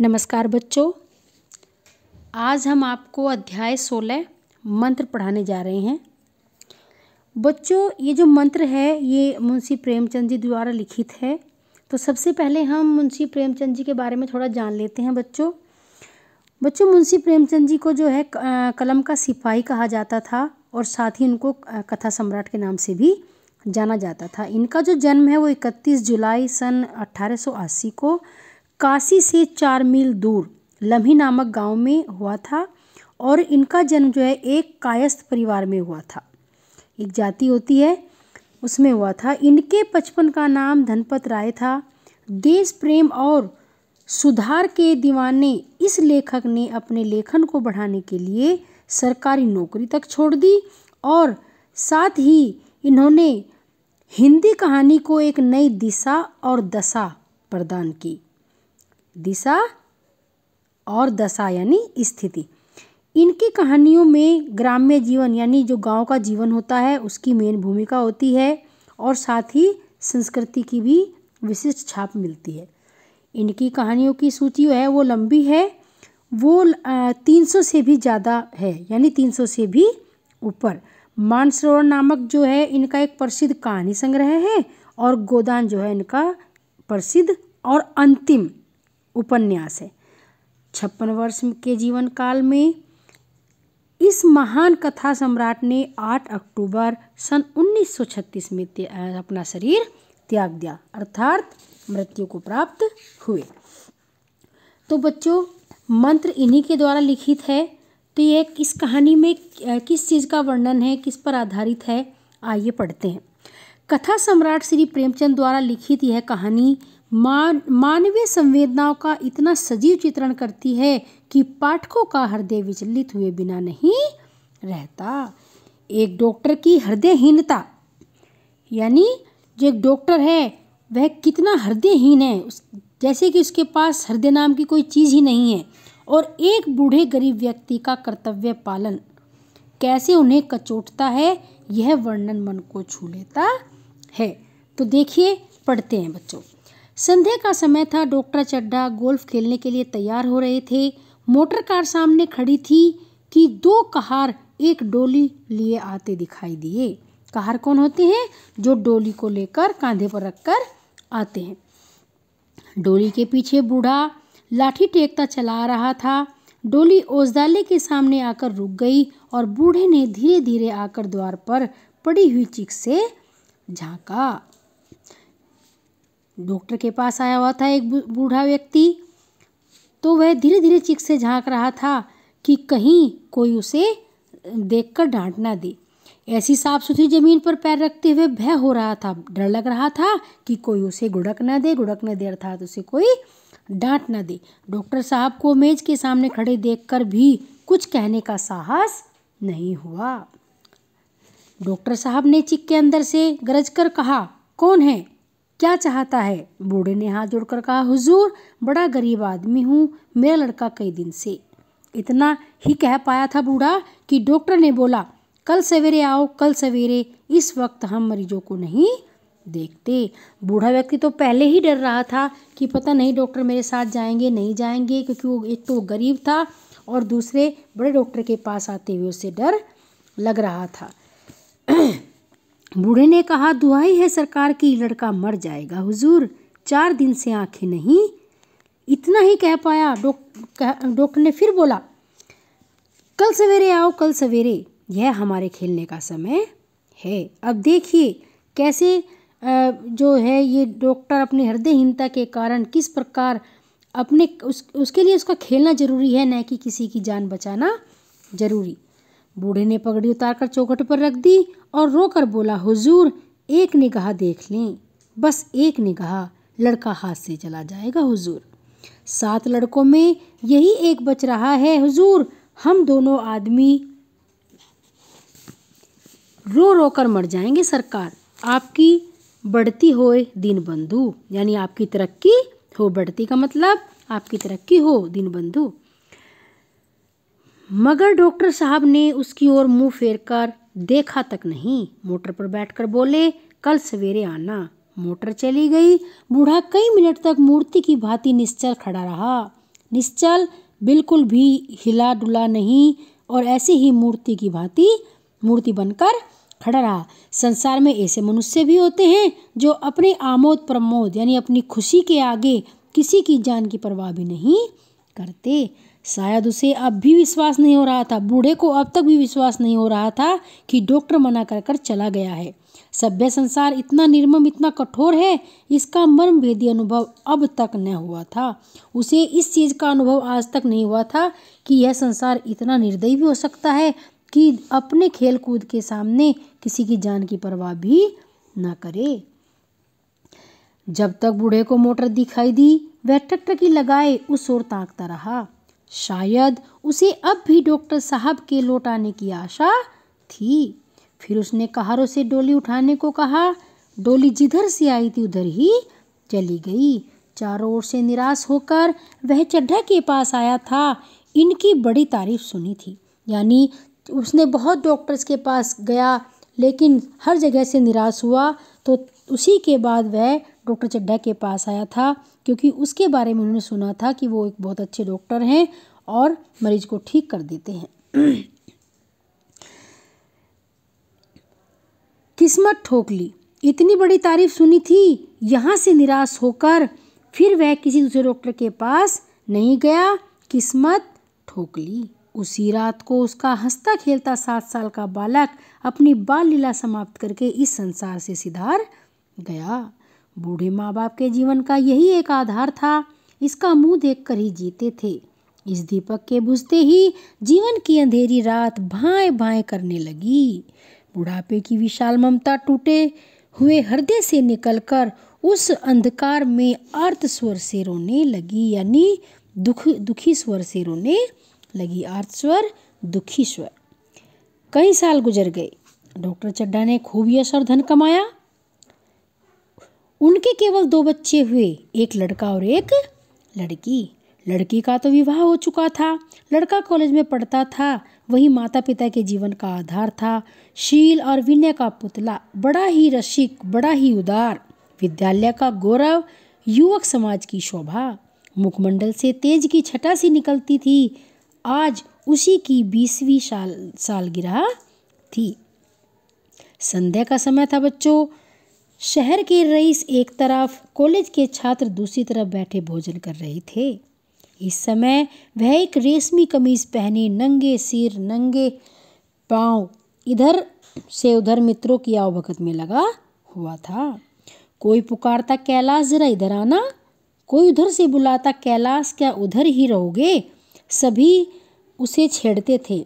नमस्कार बच्चों आज हम आपको अध्याय सोलह मंत्र पढ़ाने जा रहे हैं बच्चों ये जो मंत्र है ये मुंशी प्रेमचंद जी द्वारा लिखित है तो सबसे पहले हम मुंशी प्रेमचंद जी के बारे में थोड़ा जान लेते हैं बच्चों बच्चों मुंशी प्रेमचंद जी को जो है कलम का सिपाही कहा जाता था और साथ ही उनको कथा सम्राट के नाम से भी जाना जाता था इनका जो जन्म है वो इकतीस जुलाई सन 1880 को काशी से चार मील दूर लम्ही नामक गांव में हुआ था और इनका जन्म जो है एक कायस्थ परिवार में हुआ था एक जाति होती है उसमें हुआ था इनके बचपन का नाम धनपत राय था देश प्रेम और सुधार के दीवाने इस लेखक ने अपने लेखन को बढ़ाने के लिए सरकारी नौकरी तक छोड़ दी और साथ ही इन्होंने हिंदी कहानी को एक नई दिशा और दशा प्रदान की दिशा और दशा यानी स्थिति इनकी कहानियों में ग्राम्य जीवन यानी जो गांव का जीवन होता है उसकी मेन भूमिका होती है और साथ ही संस्कृति की भी विशिष्ट छाप मिलती है इनकी कहानियों की सूची है वो लंबी है वो तीन सौ से भी ज़्यादा है यानी तीन सौ से भी ऊपर मानसरोवर नामक जो है इनका एक प्रसिद्ध कहानी संग्रह है और गोदान जो है इनका प्रसिद्ध और अंतिम उपन्यास है छप्पन वर्ष के जीवन काल में इस महान कथा सम्राट ने 8 अक्टूबर सन 1936 में अपना शरीर त्याग दिया अर्थात मृत्यु को प्राप्त हुए तो बच्चों मंत्र इन्हीं के द्वारा लिखित है तो यह किस कहानी में किस चीज़ का वर्णन है किस पर आधारित है आइए पढ़ते हैं कथा सम्राट श्री प्रेमचंद द्वारा लिखित यह कहानी मान मानवीय संवेदनाओं का इतना सजीव चित्रण करती है कि पाठकों का हृदय विचलित हुए बिना नहीं रहता एक डॉक्टर की हृदयहीनता यानी जो एक डॉक्टर है वह कितना हृदयहीन है उस जैसे कि उसके पास हृदय नाम की कोई चीज़ ही नहीं है और एक बूढ़े गरीब व्यक्ति का कर्तव्य पालन कैसे उन्हें कचोटता है यह वर्णन मन को छू लेता है तो देखिए पढ़ते हैं बच्चों संध्या का समय था डॉक्टर चड्डा गोल्फ खेलने के लिए तैयार हो रहे थे मोटर कार सामने खड़ी थी कि दो कहार एक डोली लिए आते दिखाई दिए कहार कौन होते हैं जो डोली को लेकर कांधे पर रखकर आते हैं डोली के पीछे बूढ़ा लाठी टेकता चला रहा था डोली ओजदाले के सामने आकर रुक गई और बूढ़े ने धीरे धीरे आकर द्वार पर पड़ी हुई चीख से झांका डॉक्टर के पास आया हुआ था एक बूढ़ा व्यक्ति तो वह धीरे धीरे चीख से झांक रहा था कि कहीं कोई उसे देखकर डांट ना दे ऐसी साफ सुथरी जमीन पर पैर रखते हुए भय हो रहा था डर लग रहा था कि कोई उसे गुड़क ना दे गुड़क ना दे अर्थात उसे कोई डांट ना दे डॉक्टर साहब को मेज के सामने खड़े देखकर भी कुछ कहने का साहस नहीं हुआ डॉक्टर साहब ने चिक के अंदर से गरज कर कहा कौन है क्या चाहता है बूढ़े ने हाथ जोड़कर कहा हुजूर बड़ा गरीब आदमी हूँ मेरा लड़का कई दिन से इतना ही कह पाया था बूढ़ा कि डॉक्टर ने बोला कल सवेरे आओ कल सवेरे इस वक्त हम मरीजों को नहीं देखते बूढ़ा व्यक्ति तो पहले ही डर रहा था कि पता नहीं डॉक्टर मेरे साथ जाएंगे नहीं जाएंगे क्योंकि वो एक तो गरीब था और दूसरे बड़े डॉक्टर के पास आते हुए उसे डर लग रहा था बूढ़े ने कहा दुआई है सरकार की लड़का मर जाएगा हुजूर चार दिन से आंखें नहीं इतना ही कह पाया डॉक्टर डॉक्टर ने फिर बोला कल सवेरे आओ कल सवेरे यह हमारे खेलने का समय है अब देखिए कैसे जो है ये डॉक्टर अपनी हृदयहीनता के कारण किस प्रकार अपने उस उसके लिए उसका खेलना ज़रूरी है न कि किसी की जान बचाना ज़रूरी बूढ़े ने पगड़ी उतारकर चौखट पर रख दी और रोकर बोला हुजूर एक निगाह देख लें बस एक निगाह लड़का हाथ से चला जाएगा हुजूर सात लड़कों में यही एक बच रहा है हुजूर हम दोनों आदमी रो रो कर मर जाएंगे सरकार आपकी बढ़ती होए दिन बंधु यानी आपकी तरक्की हो बढ़ती का मतलब आपकी तरक्की हो दिन बंधु मगर डॉक्टर साहब ने उसकी ओर मुंह फेरकर देखा तक नहीं मोटर पर बैठकर बोले कल सवेरे आना मोटर चली गई बूढ़ा कई मिनट तक मूर्ति की भांति निश्चल खड़ा रहा निश्चल बिल्कुल भी हिला डुला नहीं और ऐसे ही मूर्ति की भांति मूर्ति बनकर खड़ा रहा संसार में ऐसे मनुष्य भी होते हैं जो अपने आमोद प्रमोद यानी अपनी खुशी के आगे किसी की जान की परवाह भी नहीं करते शायद उसे अब भी विश्वास नहीं हो रहा था बूढ़े को अब तक भी विश्वास नहीं हो रहा था कि डॉक्टर मना कर कर चला गया है सभ्य संसार इतना निर्मम इतना कठोर है इसका मर्म भेदी अनुभव अब तक न हुआ था उसे इस चीज़ का अनुभव आज तक नहीं हुआ था कि यह संसार इतना निर्दयी भी हो सकता है कि अपने खेल कूद के सामने किसी की जान की परवाह भी न करे जब तक बूढ़े को मोटर दिखाई दी वह टकटकी लगाए उस ओर ताकता रहा शायद उसे अब भी डॉक्टर साहब के लौटाने की आशा थी फिर उसने कहारों से डोली उठाने को कहा डोली जिधर से आई थी उधर ही चली गई चारों ओर से निराश होकर वह चड्ढा के पास आया था इनकी बड़ी तारीफ सुनी थी यानी उसने बहुत डॉक्टर्स के पास गया लेकिन हर जगह से निराश हुआ तो उसी के बाद वह डॉक्टर चड्ढा के पास आया था क्योंकि उसके बारे में उन्होंने सुना था कि वो एक बहुत अच्छे डॉक्टर हैं और मरीज को ठीक कर देते हैं किस्मत ठोक ली इतनी बड़ी तारीफ सुनी थी यहाँ से निराश होकर फिर वह किसी दूसरे डॉक्टर के पास नहीं गया किस्मत ठोक ली उसी रात को उसका हंसता खेलता सात साल का बालक अपनी बाल लीला समाप्त करके इस संसार से सिधार गया बूढ़े माँ बाप के जीवन का यही एक आधार था इसका मुंह देखकर ही जीते थे इस दीपक के बुझते ही जीवन की अंधेरी रात भाए भाए करने लगी बुढ़ापे की विशाल ममता टूटे हुए हृदय से निकलकर उस अंधकार में आर्त स्वर से रोने लगी यानी दुख दुखी स्वर से रोने लगी आर्त स्वर दुखी स्वर कई साल गुजर गए डॉक्टर चड्डा ने खूब यश और धन कमाया उनके केवल दो बच्चे हुए एक लड़का और एक लड़की लड़की का तो विवाह हो चुका था लड़का कॉलेज में पढ़ता था वही माता पिता के जीवन का आधार था शील और विनय का पुतला बड़ा ही रसिक बड़ा ही उदार विद्यालय का गौरव युवक समाज की शोभा मुखमंडल से तेज की छटा सी निकलती थी आज उसी की बीसवीं साल सालगिरह थी संध्या का समय था बच्चों शहर के रईस एक तरफ कॉलेज के छात्र दूसरी तरफ बैठे भोजन कर रहे थे इस समय वह एक रेशमी कमीज पहने नंगे सिर नंगे पांव इधर से उधर मित्रों की आवभगत में लगा हुआ था कोई पुकारता कैलाश जरा इधर आना कोई उधर से बुलाता कैलाश क्या उधर ही रहोगे सभी उसे छेड़ते थे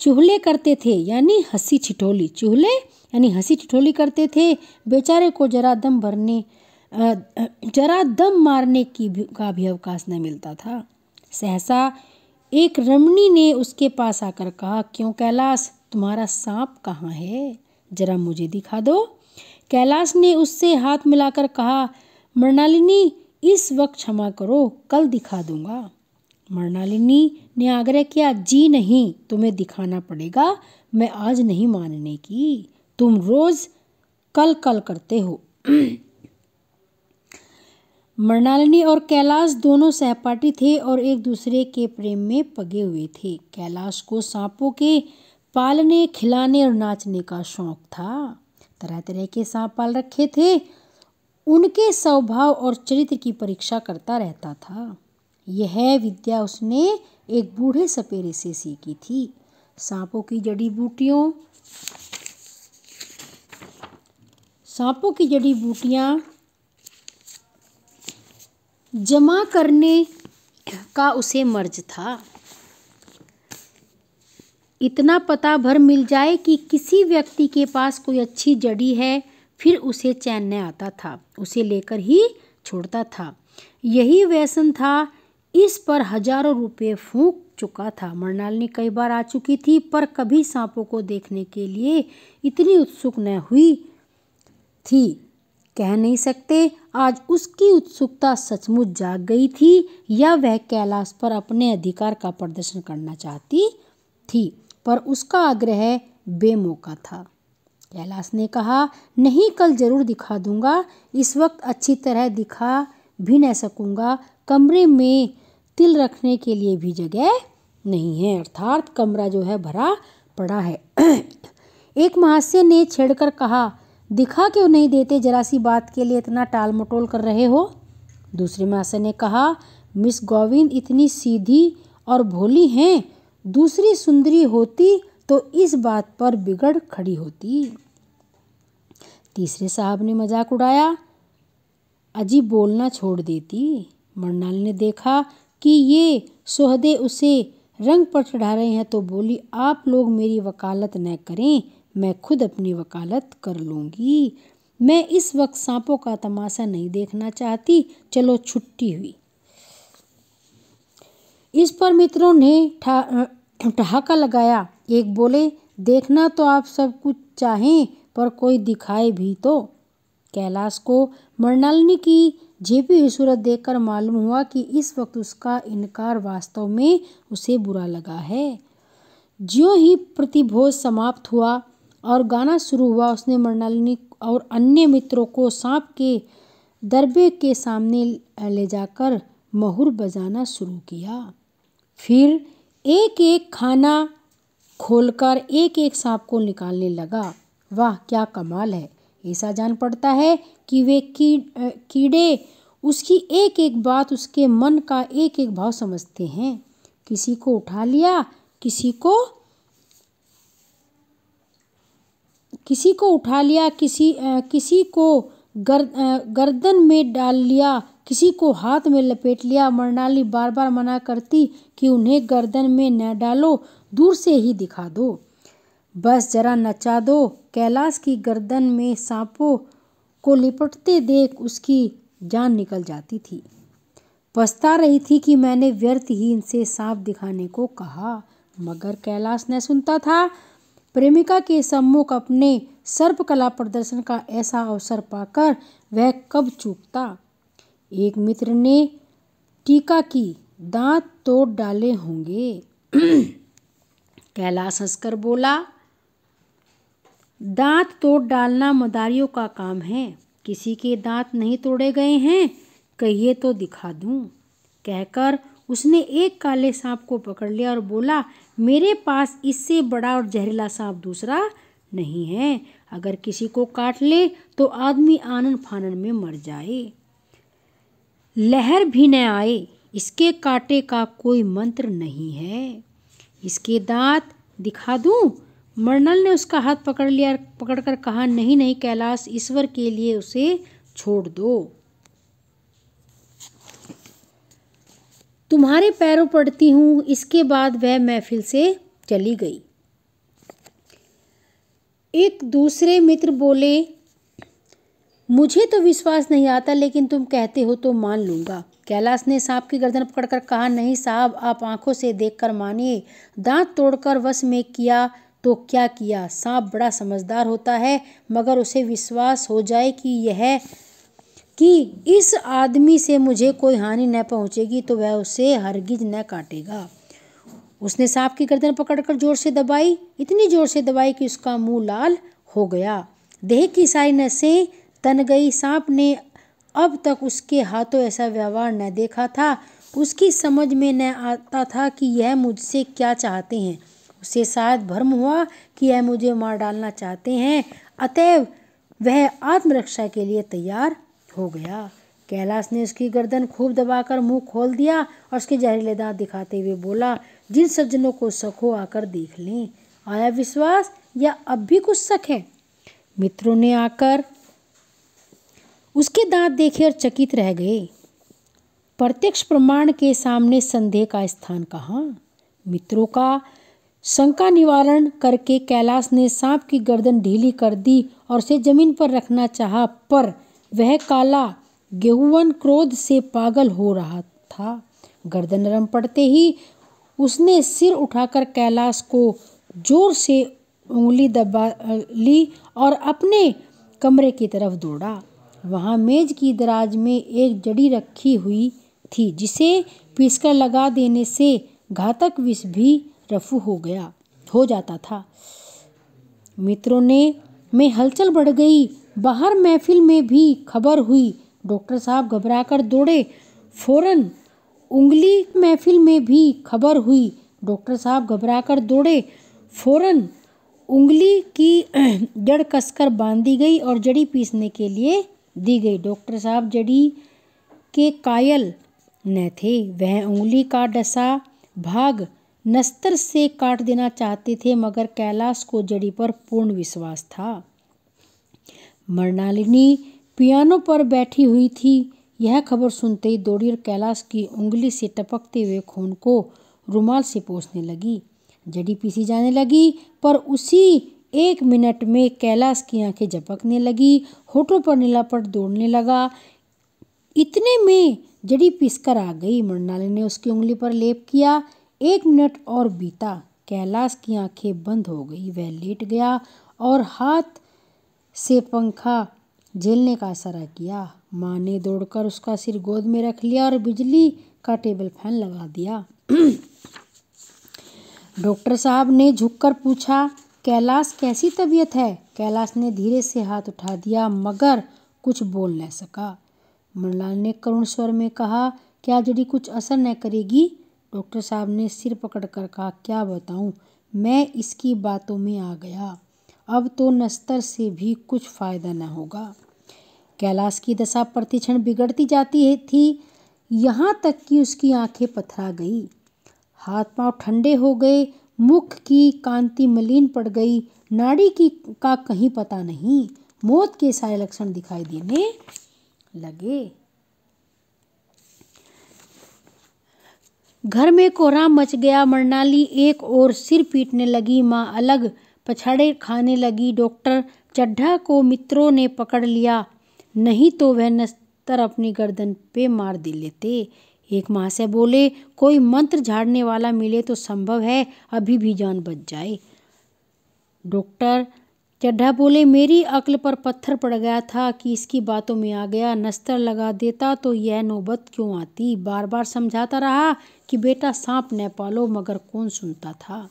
चूहले करते थे यानी हंसी छिठोली चूहले यानी हंसी छिठोली करते थे बेचारे को जरा दम भरने जरा दम मारने की भी, का भी अवकाश न मिलता था सहसा एक रमणी ने उसके पास आकर कहा क्यों कैलाश तुम्हारा सांप कहाँ है जरा मुझे दिखा दो कैलाश ने उससे हाथ मिलाकर कहा मृणालिनी इस वक्त क्षमा करो कल दिखा दूंगा मरणालिनी ने आग्रह किया जी नहीं तुम्हें दिखाना पड़ेगा मैं आज नहीं मानने की तुम रोज कल कल करते हो मरणालिनी और कैलाश दोनों सहपाठी थे और एक दूसरे के प्रेम में पगे हुए थे कैलाश को सांपों के पालने खिलाने और नाचने का शौक था तरह तरह के सांप पाल रखे थे उनके स्वभाव और चरित्र की परीक्षा करता रहता था यह विद्या उसने एक बूढ़े सपेरे से सीखी थी सांपों की जड़ी बूटियों सांपों की जड़ी बूटियां जमा करने का उसे मर्ज था इतना पता भर मिल जाए कि किसी व्यक्ति के पास कोई अच्छी जड़ी है फिर उसे चैन आता था उसे लेकर ही छोड़ता था यही व्यसन था इस पर हजारों रुपये फूंक चुका था मरनालिनी कई बार आ चुकी थी पर कभी सांपों को देखने के लिए इतनी उत्सुक न हुई थी कह नहीं सकते आज उसकी उत्सुकता सचमुच जाग गई थी या वह कैलाश पर अपने अधिकार का प्रदर्शन करना चाहती थी पर उसका आग्रह बेमौका था कैलाश ने कहा नहीं कल जरूर दिखा दूंगा इस वक्त अच्छी तरह दिखा भी न सकूंगा कमरे में तिल रखने के लिए भी जगह नहीं है अर्थात कमरा जो है भरा पड़ा है एक महास्य ने छेड़कर कहा दिखा क्यों नहीं देते जरा सी बात के लिए इतना टाल मटोल कर रहे हो दूसरे महाशय ने कहा मिस गोविंद इतनी सीधी और भोली हैं दूसरी सुंदरी होती तो इस बात पर बिगड़ खड़ी होती तीसरे साहब ने मजाक उड़ाया अजी बोलना छोड़ देती मरनाल ने देखा कि ये सोहदे उसे रंग पर चढ़ा रहे हैं तो बोली आप लोग मेरी वकालत न करें मैं खुद अपनी वकालत कर लूँगी मैं इस वक्त सांपों का तमाशा नहीं देखना चाहती चलो छुट्टी हुई इस पर मित्रों ने ठहाका लगाया एक बोले देखना तो आप सब कुछ चाहें पर कोई दिखाए भी तो कैलाश को मृणालिनी की जेपी की सूरत देखकर मालूम हुआ कि इस वक्त उसका इनकार वास्तव में उसे बुरा लगा है जो ही प्रतिभोज समाप्त हुआ और गाना शुरू हुआ उसने मृणालिनी और अन्य मित्रों को सांप के दरबे के सामने ले जाकर महुर बजाना शुरू किया फिर एक एक खाना खोलकर एक एक सांप को निकालने लगा वाह क्या कमाल है ऐसा जान पड़ता है कि वे की कीड़े उसकी एक एक बात उसके मन का एक एक भाव समझते हैं किसी को उठा लिया किसी को किसी को उठा लिया किसी आ, किसी को गर, आ, गर्दन में डाल लिया किसी को हाथ में लपेट लिया मरणाली बार बार मना करती कि उन्हें गर्दन में न डालो दूर से ही दिखा दो बस जरा नचा दो कैलाश की गर्दन में सांपों को लिपटते देख उसकी जान निकल जाती थी पछता रही थी कि मैंने व्यर्थ ही इनसे सांप दिखाने को कहा मगर कैलाश न सुनता था प्रेमिका के सम्मुख अपने सर्प कला प्रदर्शन का ऐसा अवसर पाकर वह कब चूकता एक मित्र ने टीका की दांत तोड़ डाले होंगे कैलाश हंसकर बोला दांत तोड़ डालना मदारियों का काम है किसी के दांत नहीं तोड़े गए हैं कहिए तो दिखा दूं कहकर उसने एक काले सांप को पकड़ लिया और बोला मेरे पास इससे बड़ा और जहरीला सांप दूसरा नहीं है अगर किसी को काट ले तो आदमी आनन फानन में मर जाए लहर भी न आए इसके काटे का कोई मंत्र नहीं है इसके दांत दिखा दूं मर्नल ने उसका हाथ पकड़ लिया और पकड़कर कहा नहीं नहीं कैलाश ईश्वर के लिए उसे छोड़ दो तुम्हारे पैरों पड़ती हूँ इसके बाद वह महफिल से चली गई एक दूसरे मित्र बोले मुझे तो विश्वास नहीं आता लेकिन तुम कहते हो तो मान लूंगा कैलाश ने सांप की गर्दन पकड़कर कहा नहीं साहब आप आंखों से देखकर मानिए दांत तोड़कर वश में किया तो क्या किया सांप बड़ा समझदार होता है मगर उसे विश्वास हो जाए कि यह कि इस आदमी से मुझे कोई हानि न पहुंचेगी तो वह उसे हरगिज न काटेगा उसने सांप की गर्दन पकड़कर जोर से दबाई इतनी जोर से दबाई कि उसका मुंह लाल हो गया देह की सारी नसें तन गई सांप ने अब तक उसके हाथों ऐसा व्यवहार न देखा था उसकी समझ में न आता था कि यह मुझसे क्या चाहते हैं उसे शायद भ्रम हुआ कि यह मुझे मार डालना चाहते हैं अतएव वह आत्मरक्षा के लिए तैयार हो गया कैलाश ने उसकी गर्दन खूब दबाकर मुंह खोल दिया और उसके जहरीले दांत दिखाते हुए बोला जिन सज्जनों को शक हो आकर देख लें आया विश्वास या अब भी कुछ शक है मित्रों ने आकर उसके दांत देखे और चकित रह गए प्रत्यक्ष प्रमाण के सामने संदेह का स्थान कहाँ मित्रों का शंका निवारण करके कैलाश ने सांप की गर्दन ढीली कर दी और उसे जमीन पर रखना चाहा पर वह काला गेहूवन क्रोध से पागल हो रहा था गर्दन नरम पड़ते ही उसने सिर उठाकर कैलाश को जोर से उंगली दबा ली और अपने कमरे की तरफ दौड़ा वहाँ मेज की दराज में एक जड़ी रखी हुई थी जिसे पीसकर लगा देने से घातक विष भी रफू हो गया हो जाता था मित्रों ने में हलचल बढ़ गई बाहर महफिल में भी खबर हुई डॉक्टर साहब घबरा कर दौड़े फौरन उंगली महफिल में भी खबर हुई डॉक्टर साहब घबरा कर दौड़े फौरन उंगली की जड़ कसकर बांध दी गई और जड़ी पीसने के लिए दी गई डॉक्टर साहब जड़ी के कायल न थे वह उंगली का डसा भाग नस्तर से काट देना चाहते थे मगर कैलाश को जड़ी पर पूर्ण विश्वास था मरणालिनी पियानो पर बैठी हुई थी यह खबर सुनते ही दौड़ी और कैलाश की उंगली से टपकते हुए खून को रुमाल से पोसने लगी जड़ी पीसी जाने लगी पर उसी एक मिनट में कैलाश की आंखें झपकने लगी होठों पर नीलापट दौड़ने लगा इतने में जड़ी पीसकर आ गई मृणाली ने उसकी उंगली पर लेप किया एक मिनट और बीता कैलाश की आंखें बंद हो गई वह लेट गया और हाथ से पंखा झेलने का इशारा किया माँ ने दौड़कर उसका सिर गोद में रख लिया और बिजली का टेबल फैन लगा दिया डॉक्टर साहब ने झुककर पूछा कैलाश कैसी तबीयत है कैलाश ने धीरे से हाथ उठा दिया मगर कुछ बोल न सका मृणाल ने करुण स्वर में कहा क्या जड़ी कुछ असर न करेगी डॉक्टर साहब ने सिर पकड़कर कहा क्या बताऊँ मैं इसकी बातों में आ गया अब तो नस्तर से भी कुछ फायदा न होगा कैलाश की दशा प्रतिक्षण बिगड़ती जाती थी यहाँ तक कि उसकी आंखें पथरा गई हाथ पांव ठंडे हो गए मुख की कांति मलिन पड़ गई नाड़ी की का कहीं पता नहीं मौत के सारे लक्षण दिखाई देने लगे घर में कोहराम मच गया मरनाली एक और सिर पीटने लगी माँ अलग पछाड़े खाने लगी डॉक्टर चड्ढा को मित्रों ने पकड़ लिया नहीं तो वह नस्तर अपनी गर्दन पे मार दे लेते एक माँ से बोले कोई मंत्र झाड़ने वाला मिले तो संभव है अभी भी जान बच जाए डॉक्टर चड्ढा बोले मेरी अक्ल पर पत्थर पड़ गया था कि इसकी बातों में आ गया नस्तर लगा देता तो यह नौबत क्यों आती बार बार समझाता रहा कि बेटा सांप न पालो मगर कौन सुनता था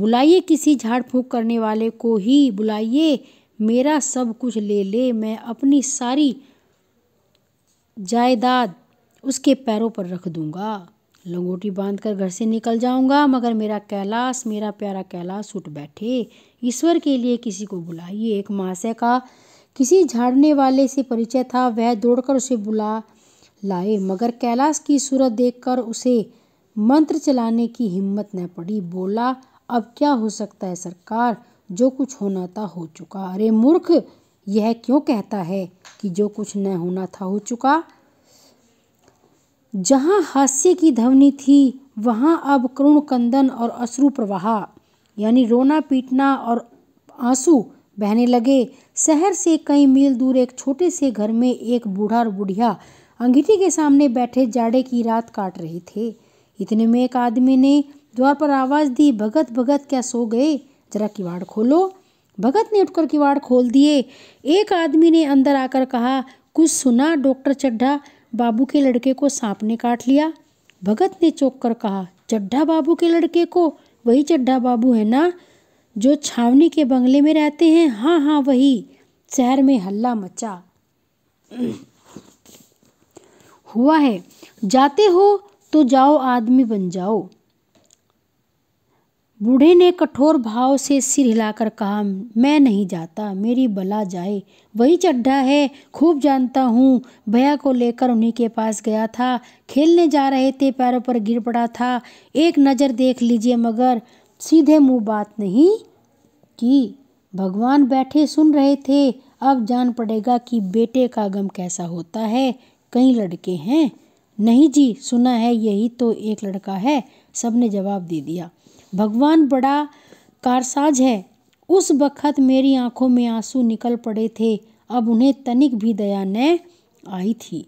बुलाइए किसी झाड़ फूँक करने वाले को ही बुलाइए मेरा सब कुछ ले ले मैं अपनी सारी जायदाद उसके पैरों पर रख दूँगा लंगोटी बांधकर घर से निकल जाऊंगा मगर मेरा कैलाश मेरा प्यारा कैलाश उठ बैठे ईश्वर के लिए किसी को बुलाइए एक महाशय का किसी झाड़ने वाले से परिचय था वह दौड़कर उसे बुला लाए मगर कैलाश की सूरत देखकर उसे मंत्र चलाने की हिम्मत न पड़ी बोला अब क्या हो सकता है सरकार जो कुछ होना था हो चुका अरे मूर्ख यह क्यों कहता है कि जो कुछ न होना था हो चुका जहाँ हास्य की ध्वनि थी वहाँ अब करुण कंदन और अश्रु प्रवाह यानी रोना पीटना और आंसू बहने लगे शहर से कई मील दूर एक छोटे से घर में एक बूढ़ा और बुढ़िया अंगीठी के सामने बैठे जाड़े की रात काट रहे थे इतने में एक आदमी ने द्वार पर आवाज दी भगत भगत क्या सो गए जरा किवाड़ खोलो भगत ने उठकर किवाड़ खोल दिए एक आदमी ने अंदर आकर कहा कुछ सुना डॉक्टर चड्ढा बाबू के लड़के को सांप ने काट लिया भगत ने चौंक कर कहा चड्ढा बाबू के लड़के को वही चड्ढा बाबू है ना जो छावनी के बंगले में रहते हैं हाँ हाँ वही शहर में हल्ला मचा हुआ है जाते हो तो जाओ आदमी बन जाओ बूढ़े ने कठोर भाव से सिर हिलाकर कहा मैं नहीं जाता मेरी बला जाए वही चड्ढा है खूब जानता हूँ भैया को लेकर उन्हीं के पास गया था खेलने जा रहे थे पैरों पर गिर पड़ा था एक नज़र देख लीजिए मगर सीधे मुंह बात नहीं की भगवान बैठे सुन रहे थे अब जान पड़ेगा कि बेटे का गम कैसा होता है कई लड़के हैं नहीं जी सुना है यही तो एक लड़का है सबने जवाब दे दिया भगवान बड़ा कारसाज है उस वक्त मेरी आंखों में आंसू निकल पड़े थे अब उन्हें तनिक भी दया न आई थी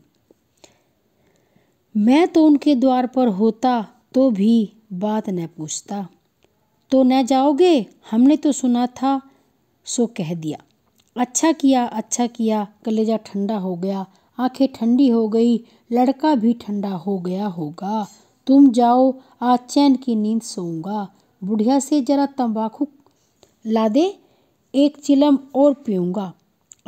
मैं तो उनके द्वार पर होता तो भी बात न पूछता तो न जाओगे हमने तो सुना था सो कह दिया अच्छा किया अच्छा किया कलेजा ठंडा हो गया आंखें ठंडी हो गई लड़का भी ठंडा हो गया होगा तुम जाओ आज चैन की नींद सोऊंगा बुढ़िया से जरा तंबाकू ला दे एक चिलम और पीऊंगा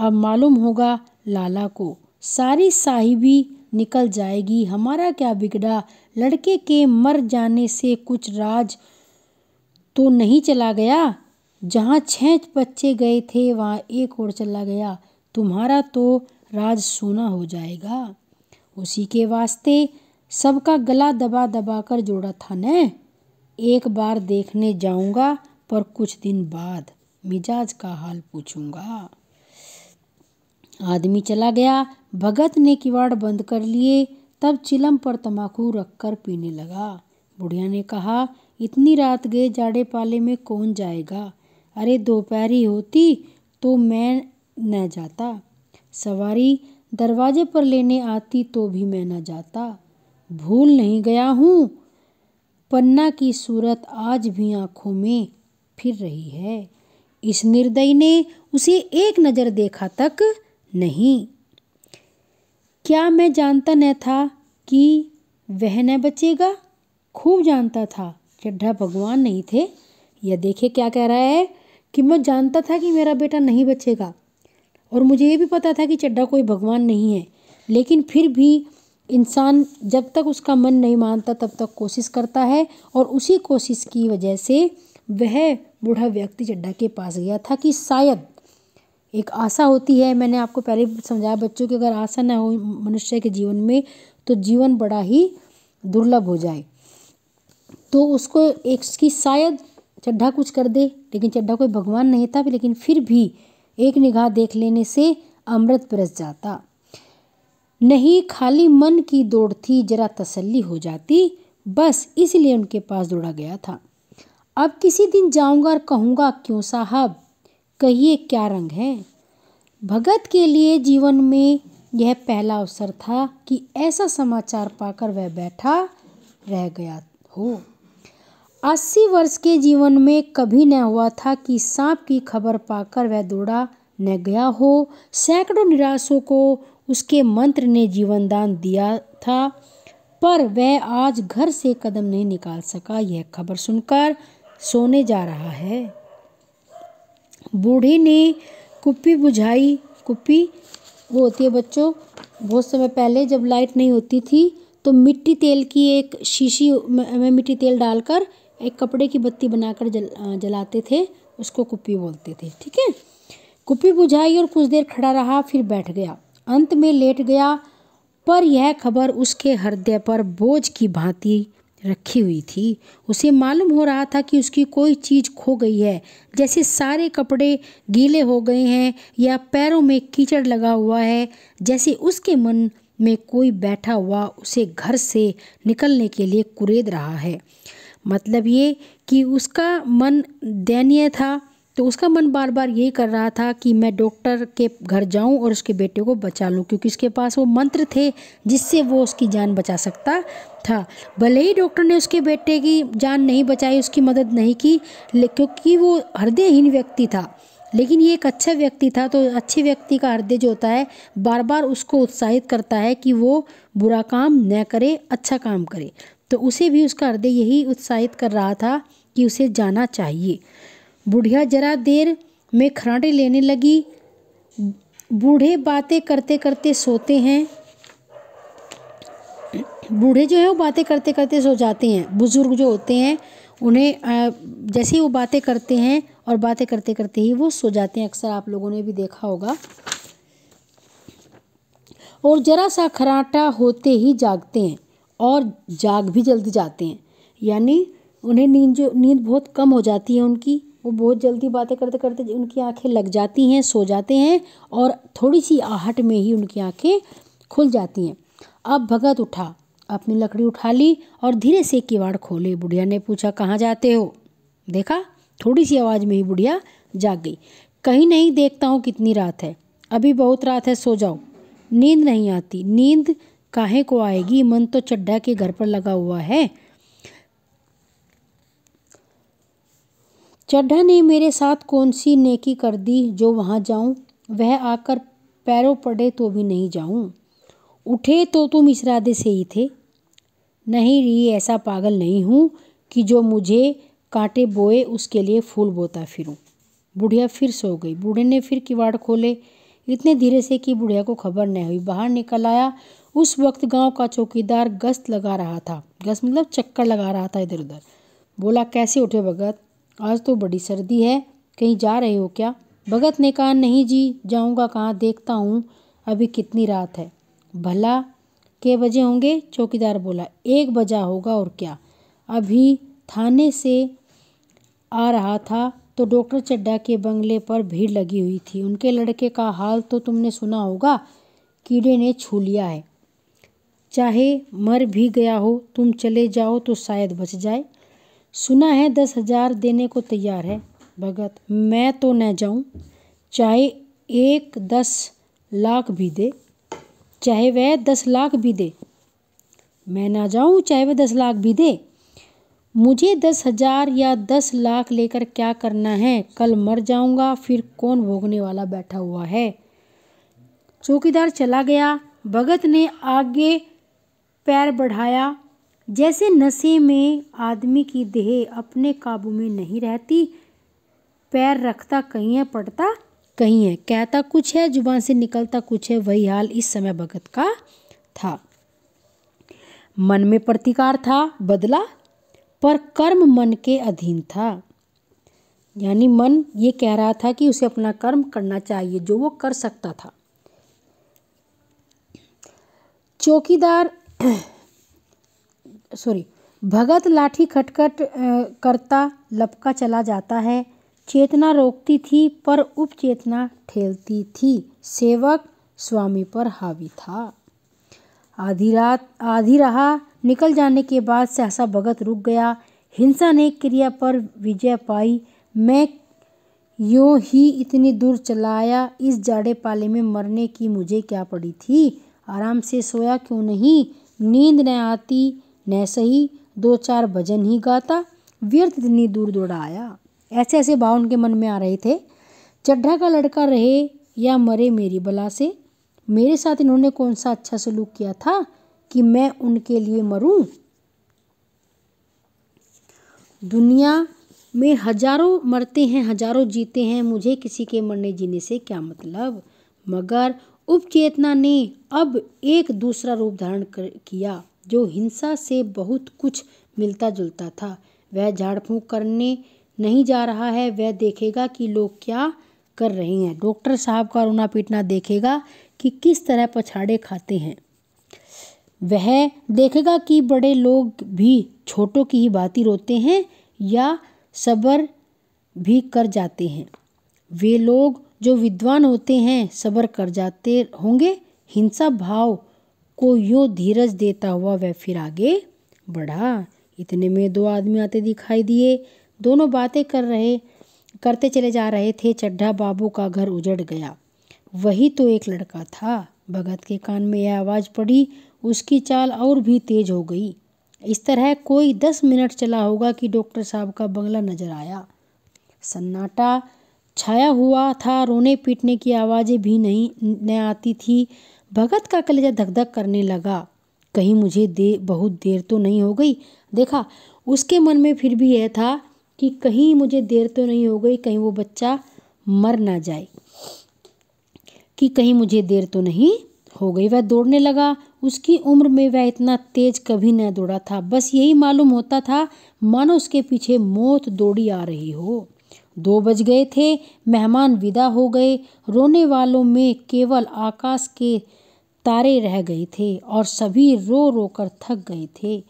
अब मालूम होगा लाला को सारी साहिबी निकल जाएगी हमारा क्या बिगड़ा लड़के के मर जाने से कुछ राज तो नहीं चला गया जहाँ छः बच्चे गए थे वहाँ एक और चला गया तुम्हारा तो राज सोना हो जाएगा उसी के वास्ते सबका गला दबा दबा कर जोड़ा था न एक बार देखने जाऊंगा पर कुछ दिन बाद मिजाज का हाल पूछूंगा आदमी चला गया भगत ने किवाड़ बंद कर लिए तब चिलम पर तमाकू कर पीने लगा बुढ़िया ने कहा इतनी रात गए जाड़े पाले में कौन जाएगा अरे दोपहरी होती तो मैं न जाता सवारी दरवाजे पर लेने आती तो भी मैं न जाता भूल नहीं गया हूँ पन्ना की सूरत आज भी आंखों में फिर रही है इस निर्दयी ने उसे एक नज़र देखा तक नहीं क्या मैं जानता न था कि वह न बचेगा खूब जानता था चड्ढा भगवान नहीं थे यह देखे क्या कह रहा है कि मैं जानता था कि मेरा बेटा नहीं बचेगा और मुझे ये भी पता था कि चड्ढा कोई भगवान नहीं है लेकिन फिर भी इंसान जब तक उसका मन नहीं मानता तब तक कोशिश करता है और उसी कोशिश की वजह से वह बूढ़ा व्यक्ति चड्ढा के पास गया था कि शायद एक आशा होती है मैंने आपको पहले समझाया बच्चों की अगर आशा ना हो मनुष्य के जीवन में तो जीवन बड़ा ही दुर्लभ हो जाए तो उसको एक की शायद चड्ढा कुछ कर दे लेकिन चड्ढा कोई भगवान नहीं था लेकिन फिर भी एक निगाह देख लेने से अमृत बरस जाता नहीं खाली मन की दौड़ थी जरा तसल्ली हो जाती बस इसलिए उनके पास दौड़ा गया था अब किसी दिन जाऊंगा और कहूँगा क्यों साहब कहिए क्या रंग है भगत के लिए जीवन में यह पहला अवसर था कि ऐसा समाचार पाकर वह बैठा रह गया हो अस्सी वर्ष के जीवन में कभी न हुआ था कि सांप की खबर पाकर वह दौड़ा न गया हो सैकड़ों निराशों को उसके मंत्र ने जीवनदान दिया था पर वह आज घर से कदम नहीं निकाल सका यह खबर सुनकर सोने जा रहा है बूढ़ी ने कुप्पी बुझाई कुप्पी वो होती है बच्चों बहुत समय पहले जब लाइट नहीं होती थी तो मिट्टी तेल की एक शीशी में मिट्टी तेल डालकर एक कपड़े की बत्ती बनाकर जल जलाते थे उसको कुप्पी बोलते थे ठीक है कुप्पी बुझाई और कुछ देर खड़ा रहा फिर बैठ गया अंत में लेट गया पर यह खबर उसके हृदय पर बोझ की भांति रखी हुई थी उसे मालूम हो रहा था कि उसकी कोई चीज़ खो गई है जैसे सारे कपड़े गीले हो गए हैं या पैरों में कीचड़ लगा हुआ है जैसे उसके मन में कोई बैठा हुआ उसे घर से निकलने के लिए कुरेद रहा है मतलब ये कि उसका मन दयनीय था तो उसका मन बार बार यही कर रहा था कि मैं डॉक्टर के घर जाऊं और उसके बेटे को बचा लूं क्योंकि उसके पास वो मंत्र थे जिससे वो उसकी जान बचा सकता था भले ही डॉक्टर ने उसके बेटे की जान नहीं बचाई उसकी मदद नहीं की क्योंकि वो हृदयहीन व्यक्ति था लेकिन ये एक अच्छा व्यक्ति था तो अच्छे व्यक्ति का हृदय जो होता है बार बार उसको उत्साहित करता है कि वो बुरा काम न करे अच्छा काम करे तो उसे भी उसका हृदय यही उत्साहित कर रहा था कि उसे जाना चाहिए बुढ़िया जरा देर में खराटे लेने लगी बूढ़े बातें करते करते सोते हैं बूढ़े जो है वो बातें करते करते सो जाते हैं बुज़ुर्ग जो होते हैं उन्हें जैसे ही वो बातें करते हैं और बातें करते करते ही वो सो जाते हैं अक्सर आप लोगों ने भी देखा होगा और ज़रा सा खराटा होते ही जागते हैं और जाग भी जल्दी जाते हैं यानी उन्हें नींद जो नींद बहुत कम हो जाती है उनकी वो बहुत जल्दी बातें करते करते उनकी आँखें लग जाती हैं सो जाते हैं और थोड़ी सी आहट में ही उनकी आँखें खुल जाती हैं अब भगत उठा अपनी लकड़ी उठा ली और धीरे से किवाड़ खोले बुढ़िया ने पूछा कहाँ जाते हो देखा थोड़ी सी आवाज़ में ही बुढ़िया जाग गई कहीं नहीं देखता हूँ कितनी रात है अभी बहुत रात है सो जाओ नींद नहीं आती नींद काहे को आएगी मन तो चड्ढा के घर पर लगा हुआ है चड्ढा ने मेरे साथ कौन सी नेकी कर दी जो वहाँ जाऊँ वह आकर पैरों पड़े तो भी नहीं जाऊँ उठे तो तुम इस इरादे से ही थे नहीं री ऐसा पागल नहीं हूँ कि जो मुझे कांटे बोए उसके लिए फूल बोता फिरूँ बुढ़िया फिर सो गई बूढ़े ने फिर किवाड़ खोले इतने धीरे से कि बुढ़िया को खबर नहीं हुई बाहर निकल आया उस वक्त गांव का चौकीदार गश्त लगा रहा था गश्त मतलब चक्कर लगा रहा था इधर उधर बोला कैसे उठे भगत आज तो बड़ी सर्दी है कहीं जा रहे हो क्या भगत ने कहा नहीं जी जाऊंगा कहाँ देखता हूँ अभी कितनी रात है भला के बजे होंगे चौकीदार बोला एक बजा होगा और क्या अभी थाने से आ रहा था तो डॉक्टर चड्डा के बंगले पर भीड़ लगी हुई थी उनके लड़के का हाल तो तुमने सुना होगा कीड़े ने छू लिया है चाहे मर भी गया हो तुम चले जाओ तो शायद बच जाए सुना है दस हजार देने को तैयार है भगत मैं तो न जाऊं चाहे एक दस लाख भी दे चाहे वह दस लाख भी दे मैं ना जाऊं चाहे वह दस लाख भी दे मुझे दस हजार या दस लाख लेकर क्या करना है कल मर जाऊंगा फिर कौन भोगने वाला बैठा हुआ है चौकीदार चला गया भगत ने आगे पैर बढ़ाया जैसे नशे में आदमी की देह अपने काबू में नहीं रहती पैर रखता कहीं है पड़ता कहीं है कहता कुछ है जुबान से निकलता कुछ है वही हाल इस समय भगत का था मन में प्रतिकार था बदला पर कर्म मन के अधीन था यानी मन ये कह रहा था कि उसे अपना कर्म करना चाहिए जो वो कर सकता था चौकीदार सॉरी भगत लाठी खटखट करता लपका चला जाता है चेतना रोकती थी पर उपचेतना ठेलती थी सेवक स्वामी पर हावी था आधी रात आधी रहा निकल जाने के बाद सहसा भगत रुक गया हिंसा ने क्रिया पर विजय पाई मैं यो ही इतनी दूर चलाया इस जाड़े पाले में मरने की मुझे क्या पड़ी थी आराम से सोया क्यों नहीं नींद न आती न सही दो चार भजन ही गाता व्यर्थ इतनी दूर दौड़ा आया ऐसे ऐसे भाव उनके मन में आ रहे थे चड्ढा का लड़का रहे या मरे मेरी बला से मेरे साथ इन्होंने कौन सा अच्छा सलूक किया था कि मैं उनके लिए मरूं दुनिया में हजारों मरते हैं हजारों जीते हैं मुझे किसी के मरने जीने से क्या मतलब मगर उपचेतना ने अब एक दूसरा रूप धारण किया जो हिंसा से बहुत कुछ मिलता जुलता था वह झाड़फूँक करने नहीं जा रहा है वह देखेगा कि लोग क्या कर रहे हैं डॉक्टर साहब का रोना पीटना देखेगा कि किस तरह पछाड़े खाते हैं वह देखेगा कि बड़े लोग भी छोटों की ही ही रोते हैं या सब्र भी कर जाते हैं वे लोग जो विद्वान होते हैं सबर कर जाते होंगे हिंसा भाव को यो धीरज देता हुआ वह फिर आगे बढ़ा इतने में दो आदमी आते दिखाई दिए दोनों बातें कर रहे करते चले जा रहे थे चड्ढा बाबू का घर उजड़ गया वही तो एक लड़का था भगत के कान में यह आवाज़ पड़ी उसकी चाल और भी तेज हो गई इस तरह कोई दस मिनट चला होगा कि डॉक्टर साहब का बंगला नजर आया सन्नाटा छाया हुआ था रोने पीटने की आवाज़ें भी नहीं न आती थी भगत का कलेजा धक धक करने लगा कहीं मुझे दे बहुत देर तो नहीं हो गई देखा उसके मन में फिर भी यह था कि कहीं मुझे देर तो नहीं हो गई कहीं वो बच्चा मर ना जाए कि कहीं मुझे देर तो नहीं हो गई वह दौड़ने लगा उसकी उम्र में वह इतना तेज कभी न दौड़ा था बस यही मालूम होता था मानो उसके पीछे मौत दौड़ी आ रही हो दो बज गए थे मेहमान विदा हो गए रोने वालों में केवल आकाश के तारे रह गए थे और सभी रो रो कर थक गए थे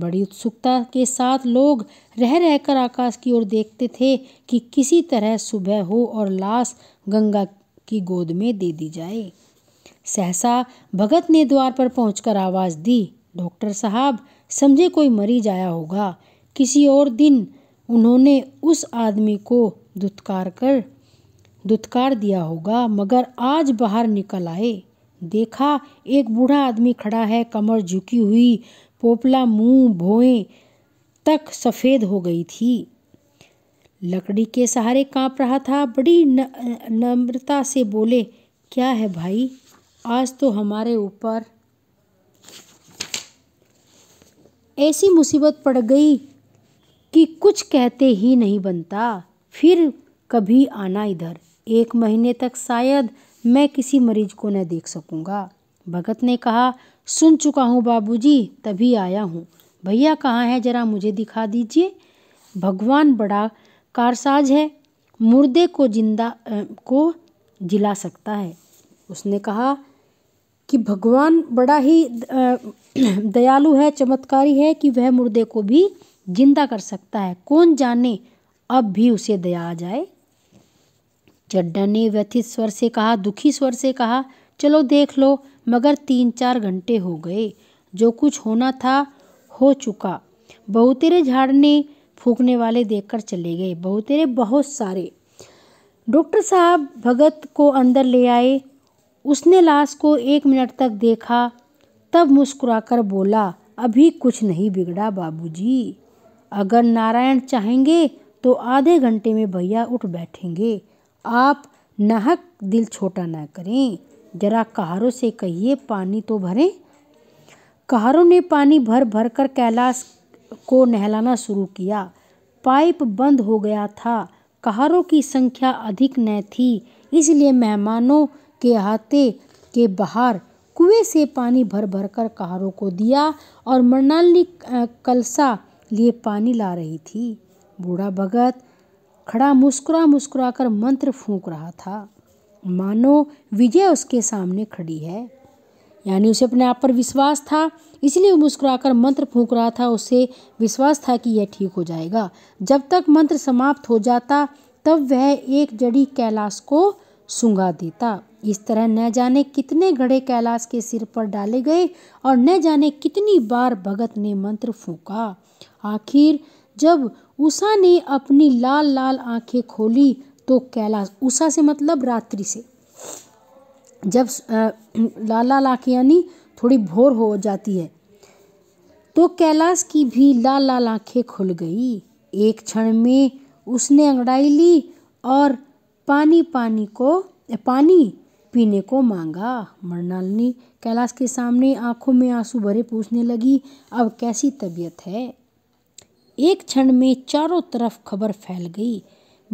बड़ी उत्सुकता के साथ लोग रह रहकर आकाश की ओर देखते थे कि किसी तरह सुबह हो और लाश गंगा की गोद में दे दी जाए सहसा भगत ने द्वार पर पहुंचकर आवाज़ दी डॉक्टर साहब समझे कोई मरीज आया होगा किसी और दिन उन्होंने उस आदमी को दुत्कार कर दुत्कार दिया होगा मगर आज बाहर निकल आए देखा एक बूढ़ा आदमी खड़ा है कमर झुकी हुई पोपला मुंह भोएं तक सफ़ेद हो गई थी लकड़ी के सहारे कांप रहा था बड़ी न, नम्रता से बोले क्या है भाई आज तो हमारे ऊपर ऐसी मुसीबत पड़ गई कि कुछ कहते ही नहीं बनता फिर कभी आना इधर एक महीने तक शायद मैं किसी मरीज को न देख सकूँगा भगत ने कहा सुन चुका हूँ बाबूजी तभी आया हूँ भैया कहाँ है जरा मुझे दिखा दीजिए भगवान बड़ा कारसाज है मुर्दे को जिंदा को जिला सकता है उसने कहा कि भगवान बड़ा ही दयालु है चमत्कारी है कि वह मुर्दे को भी जिंदा कर सकता है कौन जाने अब भी उसे दया आ जाए चड्डा ने व्यथित स्वर से कहा दुखी स्वर से कहा चलो देख लो मगर तीन चार घंटे हो गए जो कुछ होना था हो चुका बहुतेरे झाड़ने फूकने वाले देखकर चले गए बहुतेरे बहुत सारे डॉक्टर साहब भगत को अंदर ले आए उसने लाश को एक मिनट तक देखा तब मुस्कुराकर बोला अभी कुछ नहीं बिगड़ा बाबूजी अगर नारायण चाहेंगे तो आधे घंटे में भैया उठ बैठेंगे आप नाहक दिल छोटा ना करें जरा कहारों से कहिए पानी तो भरें कहारों ने पानी भर भर कर कैलाश को नहलाना शुरू किया पाइप बंद हो गया था कहारों की संख्या अधिक न थी इसलिए मेहमानों के हाथे के बाहर कुएं से पानी भर भर कर कहारों को दिया और मृणाली कलसा लिए पानी ला रही थी बूढ़ा भगत खड़ा मुस्कुरा मुस्कुरा कर मंत्र फूंक रहा था मानो विजय उसके सामने खड़ी है यानी उसे अपने आप पर विश्वास था इसलिए वो मुस्कुराकर मंत्र फूंक रहा था उसे विश्वास था कि यह ठीक हो जाएगा जब तक मंत्र समाप्त हो जाता तब वह एक जड़ी कैलाश को सूंघा देता इस तरह न जाने कितने घड़े कैलाश के सिर पर डाले गए और न जाने कितनी बार भगत ने मंत्र फूंका आखिर जब उषा ने अपनी लाल लाल आंखें खोली तो कैलाश उषा से मतलब रात्रि से जब लाल लाल आँखें यानी थोड़ी भोर हो जाती है तो कैलाश की भी लाल लाल आँखें खुल गई एक क्षण में उसने अंगड़ाई ली और पानी पानी को पानी पीने को मांगा मरनालिनी कैलाश के सामने आंखों में आंसू भरे पूछने लगी अब कैसी तबीयत है एक क्षण में चारों तरफ खबर फैल गई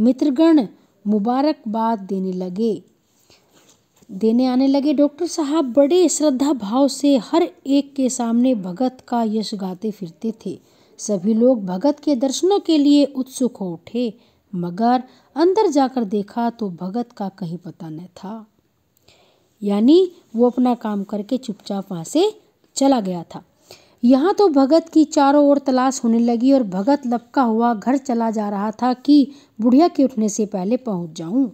मित्रगण मुबारकबाद देने लगे देने आने लगे डॉक्टर साहब बड़े श्रद्धा भाव से हर एक के सामने भगत का यश गाते फिरते थे सभी लोग भगत के दर्शनों के लिए उत्सुक हो उठे मगर अंदर जाकर देखा तो भगत का कहीं पता न था यानी वो अपना काम करके चुपचाप वहाँ से चला गया था यहाँ तो भगत की चारों ओर तलाश होने लगी और भगत लपका हुआ घर चला जा रहा था कि बुढ़िया के उठने से पहले पहुँच जाऊँ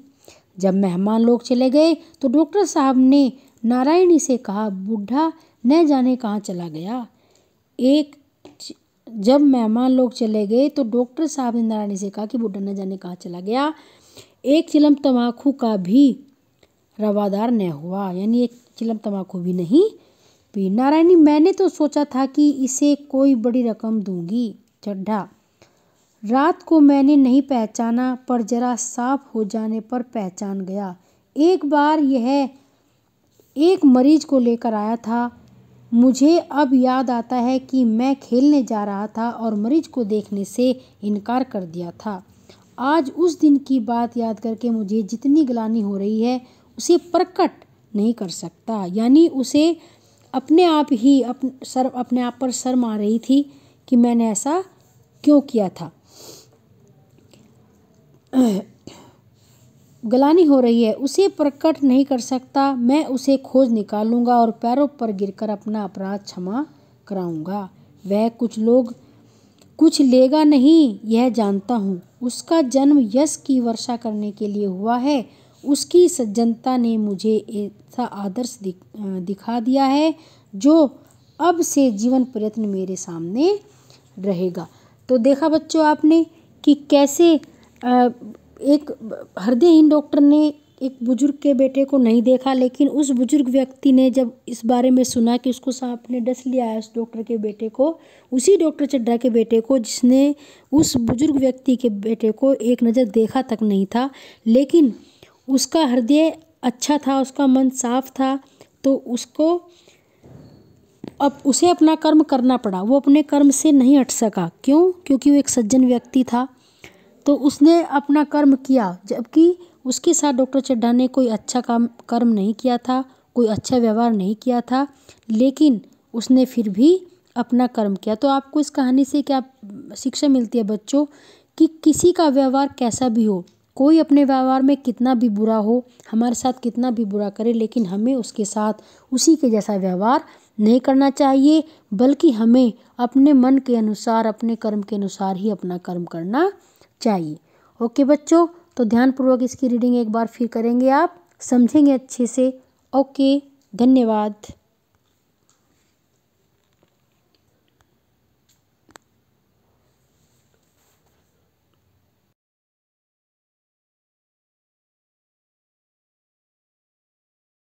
जब मेहमान लोग चले गए तो डॉक्टर साहब ने नारायणी से कहा बूढ़ा न जाने कहाँ चला गया एक जब मेहमान लोग चले गए तो डॉक्टर साहब ने नारायणी से कहा कि बूढ़ा न जाने कहाँ चला गया एक चिलम तम्बाकू का भी रवादार न हुआ यानी एक चिलम तम्बाकू भी नहीं पी नारायणी मैंने तो सोचा था कि इसे कोई बड़ी रकम दूंगी चड्ढा रात को मैंने नहीं पहचाना पर जरा साफ हो जाने पर पहचान गया एक बार यह एक मरीज को लेकर आया था मुझे अब याद आता है कि मैं खेलने जा रहा था और मरीज को देखने से इनकार कर दिया था आज उस दिन की बात याद करके मुझे जितनी गलानी हो रही है उसे प्रकट नहीं कर सकता यानी उसे अपने आप ही अपन सर अपने आप पर शर्म आ रही थी कि मैंने ऐसा क्यों किया था गलानी हो रही है उसे प्रकट नहीं कर सकता मैं उसे खोज निकालूंगा और पैरों पर गिरकर अपना अपराध क्षमा कराऊंगा वह कुछ लोग कुछ लेगा नहीं यह जानता हूँ उसका जन्म यश की वर्षा करने के लिए हुआ है उसकी सज्जनता ने मुझे ऐसा आदर्श दिखा दिया है जो अब से जीवन प्रयत्न मेरे सामने रहेगा तो देखा बच्चों आपने कि कैसे एक हृदयहीन डॉक्टर ने एक बुजुर्ग के बेटे को नहीं देखा लेकिन उस बुजुर्ग व्यक्ति ने जब इस बारे में सुना कि उसको सांप ने डस लिया है उस डॉक्टर के बेटे को उसी डॉक्टर चड्डा के बेटे को जिसने उस बुजुर्ग व्यक्ति के बेटे को एक नज़र देखा तक नहीं था लेकिन उसका हृदय अच्छा था उसका मन साफ था तो उसको अब उसे अपना कर्म करना पड़ा वो अपने कर्म से नहीं हट सका क्यों क्योंकि वो एक सज्जन व्यक्ति था तो उसने अपना कर्म किया जबकि उसके साथ डॉक्टर चड्ढा ने कोई अच्छा काम कर्म नहीं किया था कोई अच्छा व्यवहार नहीं किया था लेकिन उसने फिर भी अपना कर्म किया तो आपको इस कहानी से क्या शिक्षा मिलती है बच्चों कि किसी का व्यवहार कैसा भी हो कोई अपने व्यवहार में कितना भी बुरा हो हमारे साथ कितना भी बुरा करे लेकिन हमें उसके साथ उसी के जैसा व्यवहार नहीं करना चाहिए बल्कि हमें अपने मन के अनुसार अपने कर्म के अनुसार ही अपना कर्म करना चाहिए ओके बच्चों तो ध्यानपूर्वक इसकी रीडिंग एक बार फिर करेंगे आप समझेंगे अच्छे से ओके धन्यवाद